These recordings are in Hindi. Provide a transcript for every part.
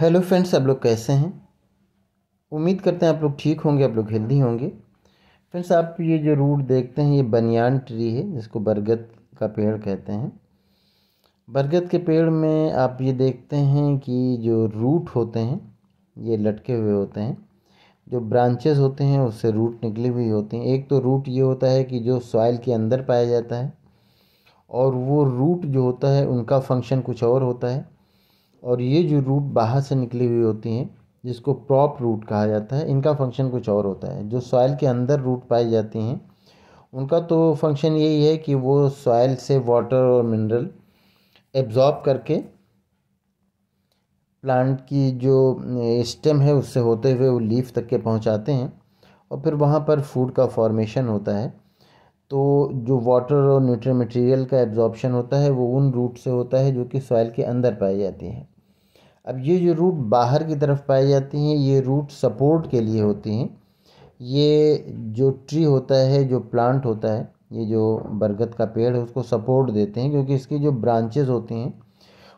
हेलो फ्रेंड्स आप लोग कैसे हैं उम्मीद करते हैं आप लोग ठीक होंगे आप लोग हेल्दी होंगे फ्रेंड्स आप ये जो रूट देखते हैं ये बनियान ट्री है जिसको बरगद का पेड़ कहते हैं बरगद के पेड़ में आप ये देखते हैं कि जो रूट होते हैं ये लटके हुए होते हैं जो ब्रांचेस होते हैं उससे रूट निकली हुई होती हैं एक तो रूट ये होता है कि जो सॉइल के अंदर पाया जाता है और वो रूट जो होता है उनका फंक्शन कुछ और होता है और ये जो रूट बाहर से निकली हुई होती हैं जिसको प्रॉप रूट कहा जाता है इनका फंक्शन कुछ और होता है जो सॉयल के अंदर रूट पाई जाती हैं उनका तो फंक्शन यही है कि वो सॉयल से वाटर और मिनरल एब्जॉर्ब करके प्लांट की जो स्टेम है उससे होते हुए वो लीफ तक के पहुंचाते हैं और फिर वहाँ पर फूड का फॉर्मेशन होता है तो जो वाटर और न्यूट्रल मटेरियल का एब्जॉर्बशन होता है वो उन रूट से होता है जो कि सॉइल के अंदर पाई जाती हैं अब ये जो रूट बाहर की तरफ पाई जाती हैं ये रूट सपोर्ट के लिए होती हैं ये जो ट्री होता है जो प्लांट होता है ये जो बरगद का पेड़ है उसको सपोर्ट देते हैं क्योंकि इसकी जो ब्रांचेज़ होती हैं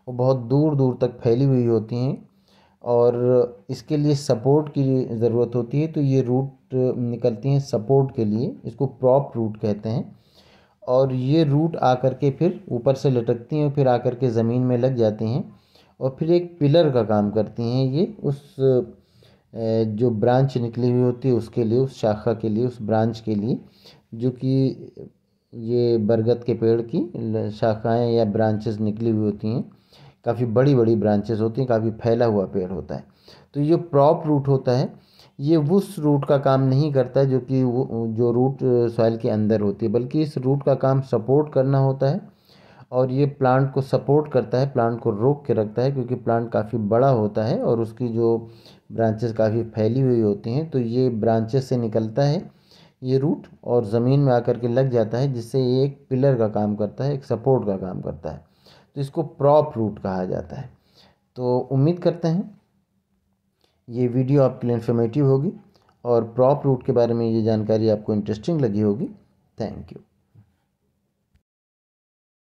वो बहुत दूर दूर तक फैली हुई होती हैं और इसके लिए सपोर्ट की ज़रूरत होती है तो ये रूट निकलती हैं सपोर्ट के लिए इसको प्रॉप रूट कहते हैं और ये रूट आकर के फिर ऊपर से लटकती हैं फिर आकर के ज़मीन में लग जाती हैं और फिर एक पिलर का काम करती हैं ये उस जो ब्रांच निकली हुई होती है उसके लिए उस शाखा के लिए उस ब्रांच के लिए जो कि ये बरगद के पेड़ की शाखाएं या ब्रांचेस निकली हुई होती हैं काफ़ी बड़ी बड़ी ब्रांचेस होती हैं काफ़ी फैला हुआ पेड़ होता है तो ये जो प्रॉप रूट होता है ये उस रूट का काम नहीं करता जो कि वो जो रूट सॉइल के अंदर होती है बल्कि इस रूट का काम सपोर्ट करना होता है और ये प्लांट को सपोर्ट करता है प्लांट को रोक के रखता है क्योंकि प्लांट काफ़ी बड़ा होता है और उसकी जो ब्रांचेस काफ़ी फैली हुई होती हैं तो ये ब्रांचेस से निकलता है ये रूट और ज़मीन में आकर के लग जाता है जिससे ये एक पिलर का काम करता है एक सपोर्ट का काम करता है तो इसको प्रॉप रूट कहा जाता है तो उम्मीद करते हैं ये वीडियो आपके लिए इन्फॉर्मेटिव होगी और प्रॉप रूट के बारे में ये जानकारी आपको इंटरेस्टिंग लगी होगी थैंक यू